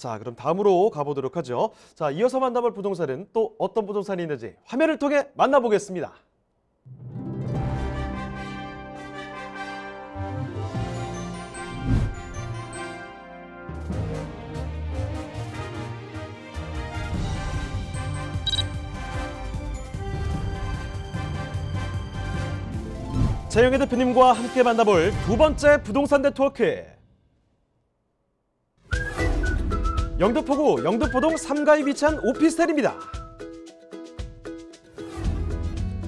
자, 그럼 다음으로 가보도록 하죠. 자, 이어서 만나볼 부동산은 또 어떤 부동산이 있는지 화면을 통해 만나보겠습니다. 재영애 대표님과 함께 만나볼 두 번째 부동산 네트워크 영등포구 영등포동 3가에 위치한 오피스텔입니다.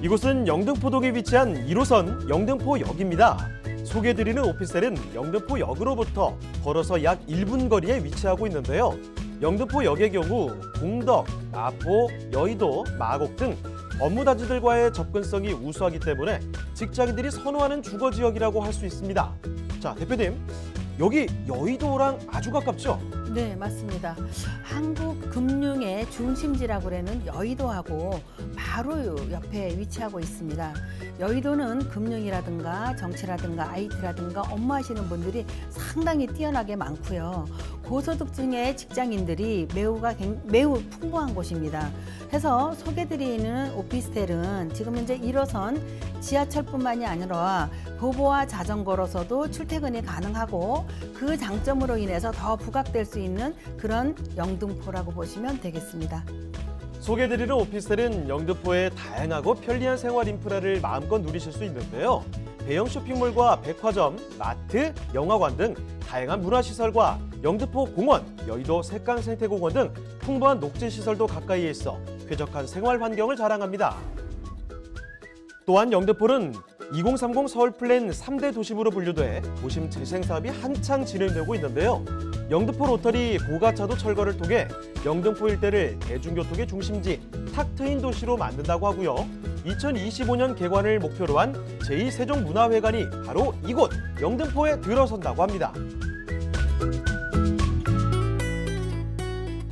이곳은 영등포동에 위치한 1호선 영등포역입니다. 소개해드리는 오피스텔은 영등포역으로부터 걸어서 약 1분 거리에 위치하고 있는데요. 영등포역의 경우 공덕, 마포, 여의도, 마곡 등업무단지들과의 접근성이 우수하기 때문에 직장인들이 선호하는 주거지역이라고 할 수 있습니다. 자, 대표님, 여기 여의도랑 아주 가깝죠? 네, 맞습니다. 한국 금융의 중심지라고 그러는 여의도하고 바로 옆에 위치하고 있습니다. 여의도는 금융이라든가 정치라든가 IT라든가 업무하시는 분들이 상당히 뛰어나게 많고요. 고소득층의 직장인들이 매우가 매우 풍부한 곳입니다. 해서 소개드리는 오피스텔은 지금 현재 1호선 지하철뿐만이 아니라 도보와 자전거로서도 출퇴근이 가능하고 그 장점으로 인해서 더 부각될 수 있는 그런 영등포라고 보시면 되겠습니다. 소개드리는 오피스텔은 영등포의 다양하고 편리한 생활 인프라를 마음껏 누리실 수 있는데요. 대형 쇼핑몰과 백화점, 마트, 영화관 등 다양한 문화시설과 영등포 공원, 여의도 색강 생태공원 등 풍부한 녹지 시설도 가까이에 있어 쾌적한 생활 환경을 자랑합니다. 또한 영등포는 2030 서울 플랜 3대 도심으로 분류돼 도심 재생 사업이 한창 진행되고 있는데요. 영등포 로터리 고가차도 철거를 통해 영등포 일대를 대중교통의 중심지 탁 트인 도시로 만든다고 하고요. 2025년 개관을 목표로 한 제2세종문화회관이 바로 이곳 영등포에 들어선다고 합니다.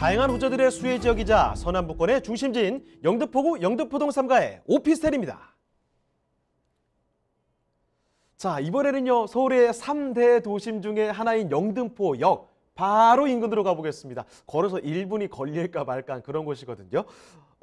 다양한 호재들의 수혜 지역이자 서남북권의 중심지인 영등포구 영등포동 3가의 오피스텔입니다. 자 이번에는요 서울의 3대 도심 중에 하나인 영등포역 바로 인근으로 가보겠습니다. 걸어서 1분이 걸릴까 말까 그런 곳이거든요.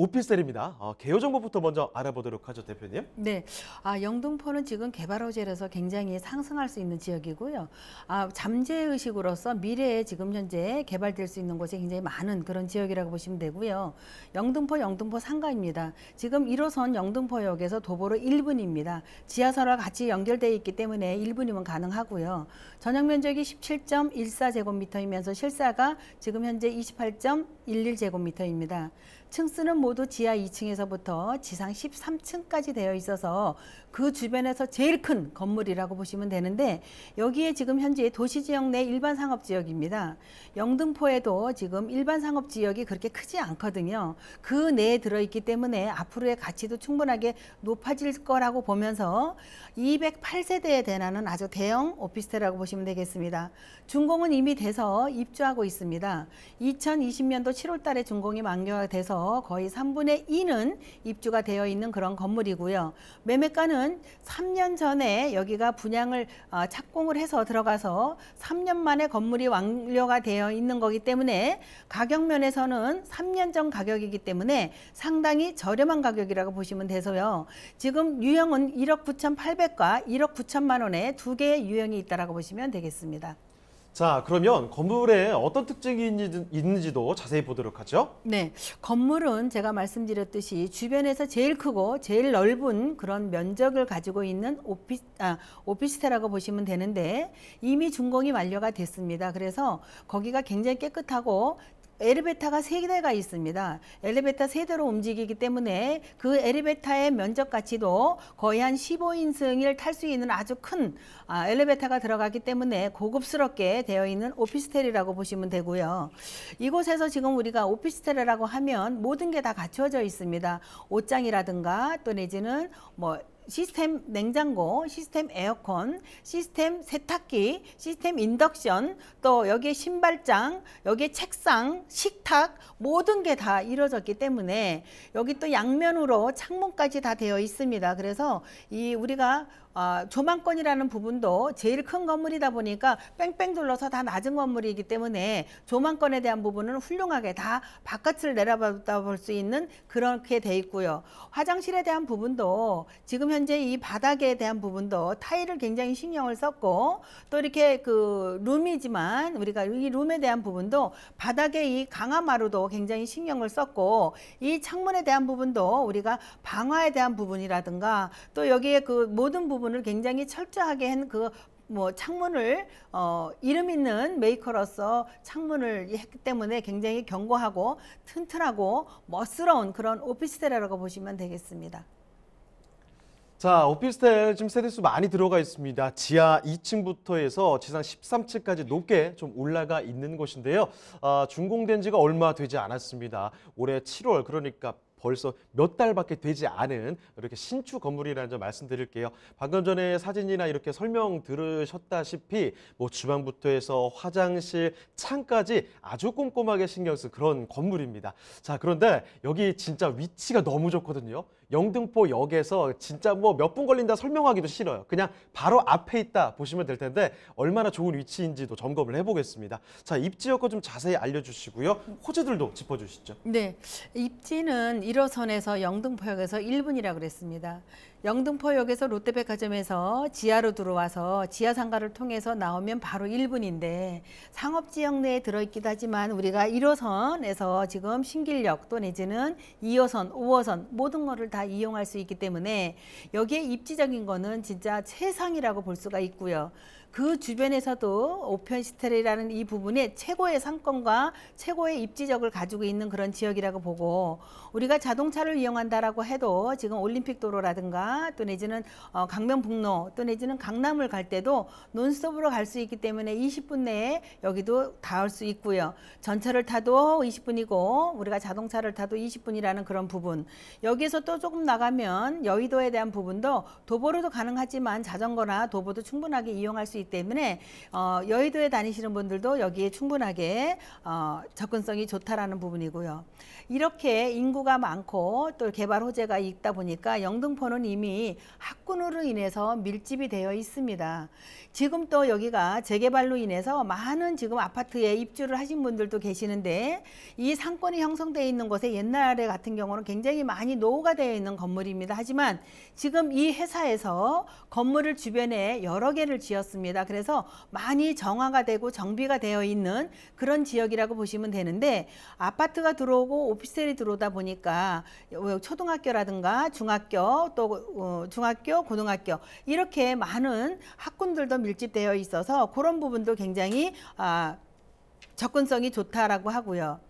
오피스텔입니다. 아, 개요 정보부터 먼저 알아보도록 하죠, 대표님. 네, 아, 영등포는 지금 개발 호재라서 굉장히 상승할 수 있는 지역이고요. 아, 잠재의식으로서 미래에 지금 현재 개발될 수 있는 곳이 굉장히 많은 그런 지역이라고 보시면 되고요. 영등포 영등포 상가입니다. 지금 1호선 영등포역에서 도보로 1분입니다. 지하철과 같이 연결돼 있기 때문에 1분이면 가능하고요. 전용 면적이 17.14제곱미터이면서 실사가 지금 현재 28.11제곱미터입니다. 층수는 모두 지하 2층에서부터 지상 13층까지 되어 있어서 그 주변에서 제일 큰 건물이라고 보시면 되는데 여기에 지금 현재 도시지역 내 일반 상업지역입니다. 영등포에도 지금 일반 상업지역이 그렇게 크지 않거든요. 그 내에 들어있기 때문에 앞으로의 가치도 충분하게 높아질 거라고 보면서 208세대에 대나는 아주 대형 오피스텔이라고 보시면 되겠습니다. 준공은 이미 돼서 입주하고 있습니다. 2020년도 7월 달에 준공이 만료가 돼서 거의 3분의 2는 입주가 되어 있는 그런 건물이고요. 매매가는 3년 전에 여기가 분양을 어, 착공을 해서 들어가서 3년 만에 건물이 완료가 되어 있는 거기 때문에 가격 면에서는 3년 전 가격이기 때문에 상당히 저렴한 가격이라고 보시면 돼서요. 지금 유형은 1억 9,800과 1억 9천만 원에 두 개의 유형이 있다고 보시면 되겠습니다. 자, 그러면 건물에 어떤 특징이 있는지, 도 자세히 보도록 하죠. 네, 건물은 제가 말씀드렸듯이 주변에서 제일 크고 제일 넓은 그런 면적을 가지고 있는 오피, 아, 오피스텔이라고 보시면 되는데 이미 준공이 완료가 됐습니다. 그래서 거기가 굉장히 깨끗하고 엘리베이터가 세개가 있습니다. 엘리베이터 세 대로 움직이기 때문에 그 엘리베이터의 면적 가치도 거의 한 15인승을 탈 수 있는 아주 큰 아, 엘리베이터가 들어가기 때문에 고급스럽게 되어 있는 오피스텔이라고 보시면 되고요. 이곳에서 지금 우리가 오피스텔이라고 하면 모든 게 다 갖춰져 있습니다. 옷장이라든가 또 내지는 뭐 시스템 냉장고, 시스템 에어컨, 시스템 세탁기, 시스템 인덕션, 또 여기에 신발장, 여기에 책상, 식탁 모든 게 다 이루어졌기 때문에 여기 또 양면으로 창문까지 다 되어 있습니다. 그래서 이 우리가 어, 조망권이라는 부분도 제일 큰 건물이다 보니까 뺑뺑 둘러서 다 낮은 건물이기 때문에 조망권에 대한 부분은 훌륭하게 다 바깥을 내려다 볼 수 있는 그렇게 돼 있고요. 화장실에 대한 부분도 지금 현 현재 이 바닥에 대한 부분도 타일을 굉장히 신경을 썼고 또 이렇게 그 룸이지만 우리가 이 룸에 대한 부분도 바닥에 이 강화마루도 굉장히 신경을 썼고 이 창문에 대한 부분도 우리가 방화에 대한 부분이라든가 또 여기에 그 모든 부분을 굉장히 철저하게 한 그 뭐 창문을 어, 이름 있는 메이커로서 창문을 했기 때문에 굉장히 견고하고 튼튼하고 멋스러운 그런 오피스텔이라고 보시면 되겠습니다. 자, 오피스텔 지금 세대수 많이 들어가 있습니다. 지하 2층부터 해서 지상 13층까지 높게 좀 올라가 있는 곳인데요. 아, 준공된 지가 얼마 되지 않았습니다. 올해 7월 그러니까 벌써 몇 달밖에 되지 않은 이렇게 신축 건물이라는 점 말씀드릴게요. 방금 전에 사진이나 이렇게 설명 들으셨다시피 뭐 주방부터 해서 화장실, 창까지 아주 꼼꼼하게 신경 쓴 그런 건물입니다. 자, 그런데 여기 진짜 위치가 너무 좋거든요. 영등포역에서 진짜 뭐 몇 분 걸린다 설명하기도 싫어요. 그냥 바로 앞에 있다 보시면 될 텐데 얼마나 좋은 위치인지도 점검을 해보겠습니다. 자, 입지 여건 좀 자세히 알려주시고요. 호재들도 짚어주시죠. 네, 입지는 1호선에서 영등포역에서 1분이라고 그랬습니다. 영등포역에서 롯데백화점에서 지하로 들어와서 지하 상가를 통해서 나오면 바로 1분인데 상업지역 내에 들어있기도 하지만 우리가 1호선에서 지금 신길역 또 내지는 2호선, 5호선 모든 것을 다 이용할 수 있기 때문에 여기에 입지적인 거는 진짜 최상이라고 볼 수가 있고요. 그 주변에서도 오편시텔이라는 이 부분에 최고의 상권과 최고의 입지적을 가지고 있는 그런 지역이라고 보고 우리가 자동차를 이용한다라고 해도 지금 올림픽 도로라든가 또 내지는 어, 강변북로 또 내지는 강남을 갈 때도 논스톱으로 갈 수 있기 때문에 20분 내에 여기도 닿을 수 있고요. 전차를 타도 20분이고 우리가 자동차를 타도 20분이라는 그런 부분. 여기에서 또 조금 나가면 여의도에 대한 부분도 도보로도 가능하지만 자전거나 도보도 충분하게 이용할 수 있기 때문에 어, 여의도에 다니시는 분들도 여기에 충분하게 어, 접근성이 좋다라는 부분이고요. 이렇게 인구가 많고 또 개발 호재가 있다 보니까 영등포는 이미 이미 학군으로 인해서 밀집이 되어 있습니다. 지금 또 여기가 재개발로 인해서 많은 지금 아파트에 입주를 하신 분들도 계시는데 이 상권이 형성되어 있는 곳에 옛날에 같은 경우는 굉장히 많이 노후가 되어 있는 건물입니다. 하지만 지금 이 회사에서 건물을 주변에 여러 개를 지었습니다. 그래서 많이 정화가 되고 정비가 되어 있는 그런 지역이라고 보시면 되는데 아파트가 들어오고 오피스텔이 들어오다 보니까 초등학교라든가 중학교 또 어, 중학교, 고등학교 이렇게 많은 학군들도 밀집되어 있어서 그런 부분도 굉장히 아, 접근성이 좋다라고 하고요.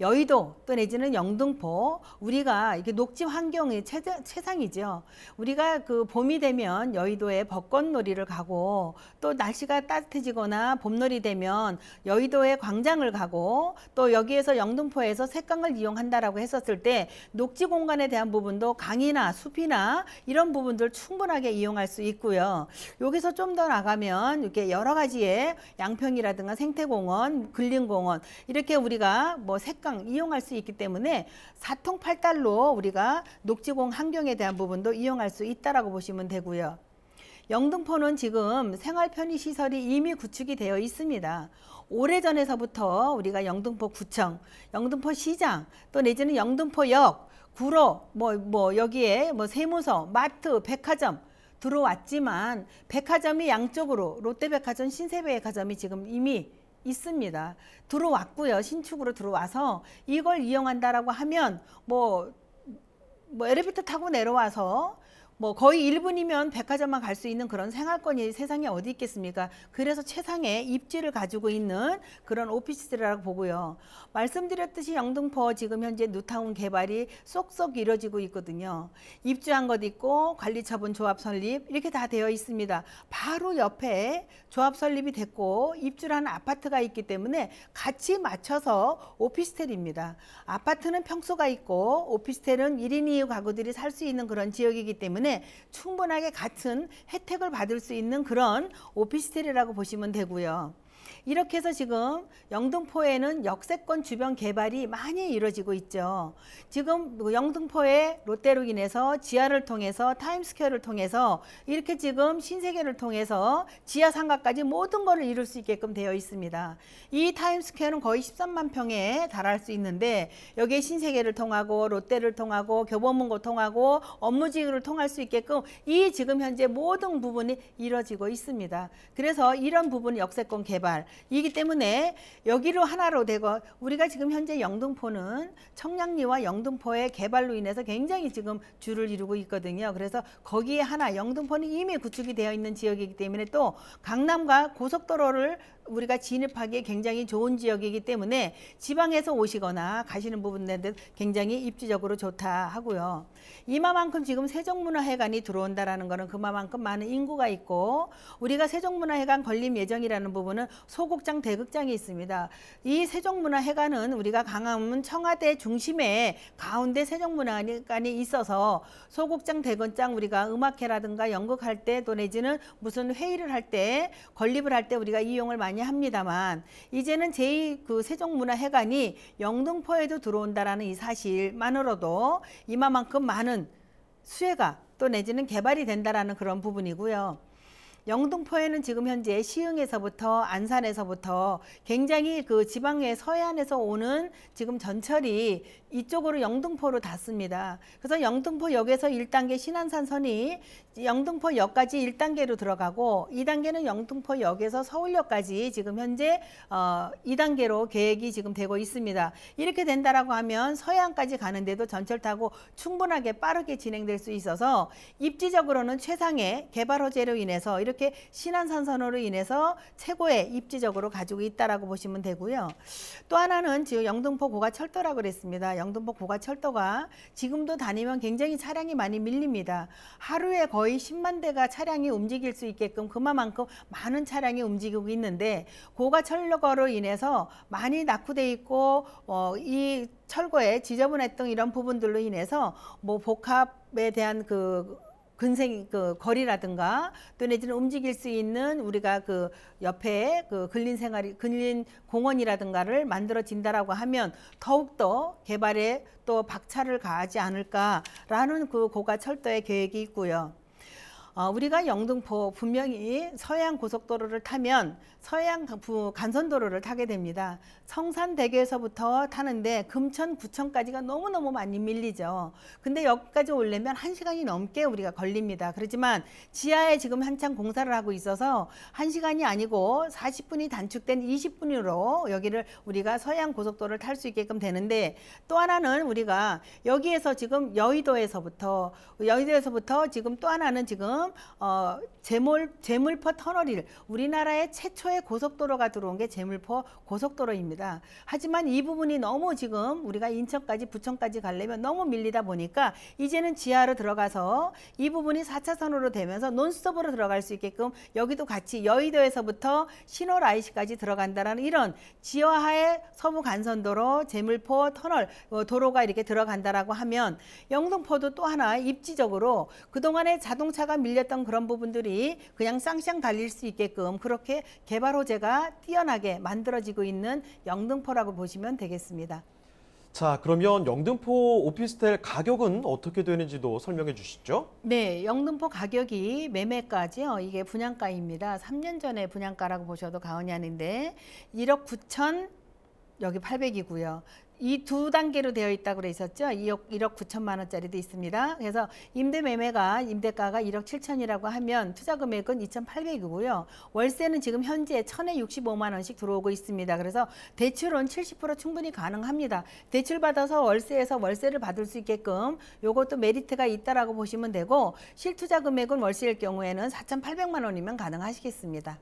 여의도 또 내지는 영등포 우리가 이게 렇 녹지 환경의 최상이죠. 우리가 그 봄이 되면 여의도에 벚꽃놀이를 가고 또 날씨가 따뜻해지거나 봄놀이 되면 여의도에 광장을 가고 또 여기에서 영등포에서 색강을 이용한다라고 했었을 때 녹지 공간에 대한 부분도 강이나 숲이나 이런 부분들 충분하게 이용할 수 있고요. 여기서 좀 더 나가면 이렇게 여러 가지의 양평이라든가 생태공원, 근린공원 이렇게 우리가 뭐 색강 각각 이용할 수 있기 때문에 사통팔달로 우리가 녹지공 환경에 대한 부분도 이용할 수 있다라고 보시면 되고요. 영등포는 지금 생활편의시설이 이미 구축이 되어 있습니다. 오래전에서부터 우리가 영등포 구청, 영등포 시장, 또 내지는 영등포역, 구로, 뭐, 뭐, 여기에 뭐 세무서, 마트, 백화점, 들어왔지만 백화점이 양쪽으로 롯데백화점, 신세백화점이 지금 이미 있습니다. 들어왔고요. 신축으로 들어와서 이걸 이용한다라고 하면 뭐, 뭐 엘리베이터 타고 내려와서 뭐 거의 1분이면 백화점만 갈 수 있는 그런 생활권이 세상에 어디 있겠습니까? 그래서 최상의 입지를 가지고 있는 그런 오피스라고 텔이 보고요. 말씀드렸듯이 영등포 지금 현재 뉴타운 개발이 쏙쏙 이뤄지고 있거든요. 입주한 것 있고 관리처분 조합 설립 이렇게 다 되어 있습니다. 바로 옆에 조합 설립이 됐고 입주라는 아파트가 있기 때문에 같이 맞춰서 오피스텔입니다. 아파트는 평수가 있고 오피스텔은 1인 2유 가구들이 살 수 있는 그런 지역이기 때문에 간에 충분하게 같은 혜택을 받을 수 있는 그런 오피스텔이라고 보시면 되고요. 이렇게 해서 지금 영등포에는 역세권 주변 개발이 많이 이루어지고 있죠. 지금 뭐 영등포에 롯데로 인해서 지하를 통해서 타임스퀘어를 통해서 이렇게 지금 신세계를 통해서 지하 상가까지 모든 것을 이룰 수 있게끔 되어 있습니다. 이 타임스퀘어는 거의 13만 평에 달할 수 있는데 여기에 신세계를 통하고 롯데를 통하고 교보문고 통하고 업무지구를 통할 수 있게끔 이 지금 현재 모든 부분이 이루어지고 있습니다. 그래서 이런 부분 역세권 개발 이기 때문에 여기로 하나로 되고 우리가 지금 현재 영등포는 청량리와 영등포의 개발로 인해서 굉장히 지금 주를 이루고 있거든요. 그래서 거기에 하나 영등포는 이미 구축이 되어 있는 지역이기 때문에 또 강남과 고속도로를 우리가 진입하기에 굉장히 좋은 지역이기 때문에 지방에서 오시거나 가시는 부분들 굉장히 입지적으로 좋다 하고요. 이마만큼 지금 세종문화회관이 들어온다라는 것은 그만큼 마 많은 인구가 있고 우리가 세종문화회관 건립 예정이라는 부분은 소극장 대극장이 있습니다. 이 세종문화회관은 우리가 강화문 청와대 중심에 가운데 세종문화회관이 있어서 소극장 대극장 우리가 음악회라든가 연극할 때또 내지는 무슨 회의를 할 때 건립을 할 때 우리가 이용을 많이 많이 합니다만 이제는 제2그 세종문화회관이 영등포에도 들어온다라는 이 사실만으로도 이만큼 마 많은 수혜가 또 내지는 개발이 된다라는 그런 부분이고요. 영등포에는 지금 현재 시흥에서부터 안산에서부터 굉장히 그 지방의 서해안에서 오는 지금 전철이 이쪽으로 영등포로 닿습니다. 그래서 영등포역에서 1단계 신안산선이 영등포역까지 1단계로 들어가고 2단계는 영등포역에서 서울역까지 지금 현재 어 2단계로 계획이 지금 되고 있습니다. 이렇게 된다라고 하면 서해안까지 가는데도 전철 타고 충분하게 빠르게 진행될 수 있어서 입지적으로는 최상의 개발 호재로 인해서 이렇게 이렇게 신한산선으로 인해서 최고의 입지적으로 가지고 있다라고 보시면 되고요. 또 하나는 지금 영등포 고가철도라고 그랬습니다. 영등포 고가철도가 지금도 다니면 굉장히 차량이 많이 밀립니다. 하루에 거의 10만 대가 차량이 움직일 수 있게끔 그만큼 많은 차량이 움직이고 있는데 고가철로로 인해서 많이 낙후돼 있고 어, 이 철거에 지저분했던 이런 부분들로 인해서 뭐 복합에 대한 그 근생 그 거리라든가 또 내지는 움직일 수 있는 우리가 그 옆에 그 근린 생활이 근린 공원이라든가를 만들어진다라고 하면 더욱더 개발에 또 박차를 가하지 않을까라는 그 고가 철도의 계획이 있고요. 어, 우리가 영등포 분명히 서해안 고속도로를 타면 서해안 간선도로를 타게 됩니다. 성산대교에서부터 타는데 금천, 구천까지가 너무너무 많이 밀리죠. 근데 여기까지 오려면 한시간이 넘게 우리가 걸립니다. 그렇지만 지하에 지금 한창 공사를 하고 있어서 한시간이 아니고 40분이 단축된 20분으로 여기를 우리가 서해안 고속도로를 탈 수 있게끔 되는데 또 하나는 우리가 여기에서 지금 여의도에서부터 여의도에서부터 지금 또 하나는 지금 지금 어, 재물, 재물포 터널이 우리나라의 최초의 고속도로가 들어온 게재물포 고속도로입니다. 하지만 이 부분이 너무 지금 우리가 인천까지 부천까지 가려면 너무 밀리다 보니까 이제는 지하로 들어가서 이 부분이 4차선으로 되면서 논스톱으로 들어갈 수 있게끔 여기도 같이 여의도에서부터 신호라이시까지 들어간다라는 이런 지하의 서부 간선도로 재물포 터널 어, 도로가 이렇게 들어간다라고 하면 영등포도 또 하나 입지적으로 그동안에 자동차가 밀려 달렸던 그런 부분들이 그냥 쌍쌍 달릴 수 있게끔 그렇게 개발 호재가 뛰어나게 만들어지고 있는 영등포라고 보시면 되겠습니다. 자, 그러면 영등포 오피스텔 가격은 어떻게 되는지도 설명해 주시죠. 네, 영등포 가격이 매매가지요. 어, 이게 분양가입니다. 3년 전에 분양가라고 보셔도 가언이 아닌데 1억 9천 여기 800이고요. 이 두 단계로 되어 있다고 그랬었죠 2억 1억 9천만 원짜리도 있습니다. 그래서 임대 매매가 임대가가 1억 7천이라고 하면 투자 금액은 2,800이고요. 월세는 지금 현재 1,065만 원씩 들어오고 있습니다. 그래서 대출은 70% 충분히 가능합니다. 대출 받아서 월세에서 월세를 받을 수 있게끔 요것도 메리트가 있다라고 보시면 되고 실투자 금액은 월세일 경우에는 4,800만 원이면 가능하시겠습니다.